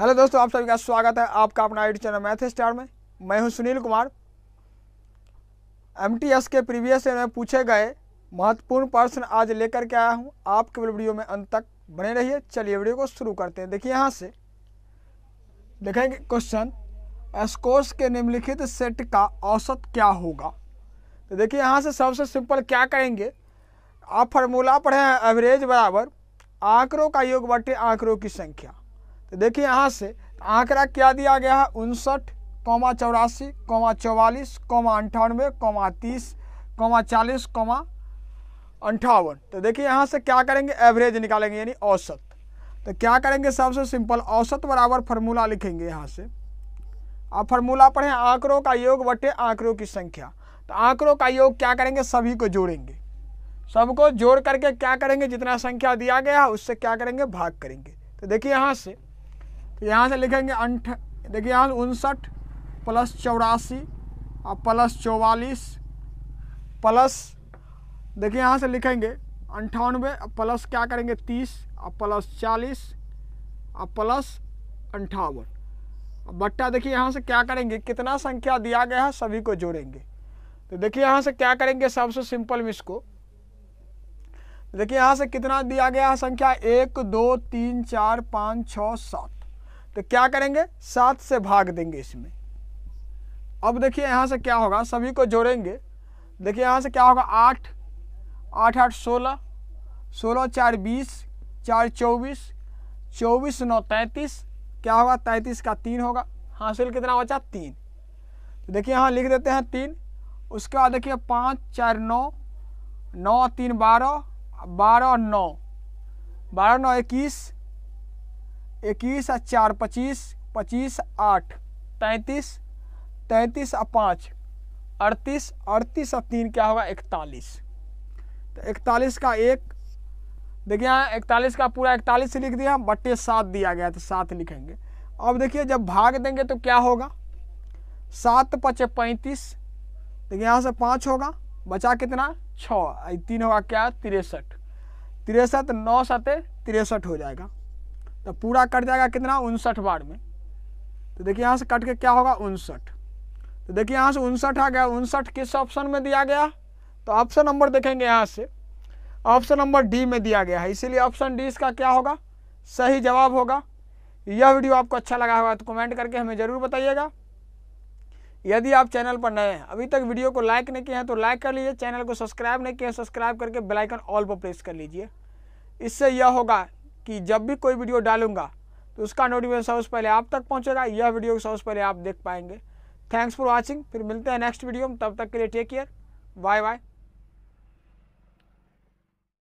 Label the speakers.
Speaker 1: hello दोस्तों आप सभी का स्वागत है आपका अपना यूट्यूब चैनल मैथ स्टार में मैं हूं सुनील कुमार एमटीएस के प्रीवियस ईयर में पूछे गए महत्वपूर्ण प्रश्न आज लेकर के आया हूं आपके वीडियो में अंत तक बने रहिए चलिए वीडियो को शुरू करते हैं देखिए यहां से देखेंगे क्वेश्चन एसकोर्स के निम्नलिखित सेट का औसत क्या होगा तो देखिए यहाँ से सबसे सिंपल क्या करेंगे आप फार्मूला पढ़े हैं एवरेज बराबर आंकड़ों का योग बटे आंकड़ों की संख्या तो देखिए यहाँ से आंकड़ा क्या दिया गया है उनसठ कौमा चौरासी कौमा चौवालीस कौमा अंठानवे कौमा तीस कौमा चालीस कौमा अंठावन तो देखिए यहाँ से क्या करेंगे एवरेज निकालेंगे यानी औसत तो क्या करेंगे सबसे सिंपल औसत बराबर फार्मूला लिखेंगे यहाँ से अब फार्मूला पर आंकड़ों का योग बटे आंकड़ों की संख्या तो आंकड़ों का योग क्या करेंगे सभी को जोड़ेंगे सबको जोड़ करके क्या करेंगे जितना संख्या दिया गया है उससे क्या करेंगे भाग करेंगे तो देखिए यहाँ से तो यहाँ से लिखेंगे अंठ देखिए यहाँ उनसठ प्लस चौरासी और प्लस चौवालीस प्लस देखिए यहाँ से लिखेंगे अंठानवे प्लस क्या करेंगे तीस और प्लस चालीस और प्लस अंठावन बट्टा देखिए यहाँ से क्या करेंगे कितना संख्या दिया गया है सभी को जोड़ेंगे तो देखिए यहाँ से क्या करेंगे सबसे सिंपल में इसको देखिए यहाँ से कितना दिया गया है संख्या एक दो तीन चार पाँच छः सात तो क्या करेंगे सात से भाग देंगे इसमें अब देखिए यहाँ से क्या होगा सभी को जोड़ेंगे देखिए यहाँ से क्या होगा आठ आठ आठ सोलह सोलह चार बीस चार चौबीस चौबीस नौ तैंतीस क्या होगा तैंतीस का तीन होगा हासिल कितना बचा तीन तो देखिए यहाँ लिख देते हैं तीन उसके बाद देखिए पाँच चार नौ नौ तीन बारह बारह नौ बारह नौ इक्कीस इक्कीस आ चार पच्चीस पच्चीस आठ तैंतीस तैंतीस आ पाँच अड़तीस अड़तीस और तीन क्या होगा इकतालीस तो इकतालीस का एक देखिए यहाँ इकतालीस का पूरा इकतालीस लिख दिया बट्टे सात दिया गया तो सात लिखेंगे अब देखिए जब भाग देंगे तो क्या होगा सात पचे पैंतीस देखिए यहाँ से पाँच होगा बचा कितना छः तीन होगा क्या तिरसठ तिरसठ नौ सतह तिरसठ हो जाएगा तो पूरा कट जाएगा कितना उनसठ बार में तो देखिए यहाँ से कट के क्या होगा उनसठ तो देखिए यहाँ से उनसठ आ गया उनसठ किस ऑप्शन में दिया गया तो ऑप्शन नंबर देखेंगे यहाँ से ऑप्शन नंबर डी में दिया गया है इसीलिए ऑप्शन डी इसका क्या होगा सही जवाब होगा यह वीडियो आपको अच्छा लगा होगा तो कमेंट करके हमें ज़रूर बताइएगा यदि आप चैनल पर नए हैं अभी तक वीडियो को लाइक नहीं किए हैं तो लाइक कर लीजिए चैनल को सब्सक्राइब नहीं किए सब्सक्राइब करके बेलाइकन ऑल पर प्रेस कर लीजिए इससे यह होगा कि जब भी कोई वीडियो डालूंगा तो उसका नोटिफिकेशन सबसे पहले आप तक पहुंचेगा यह वीडियो सबसे पहले आप देख पाएंगे थैंक्स फॉर वॉचिंग फिर मिलते हैं नेक्स्ट वीडियो में तब तक के लिए टेक केयर बाय बाय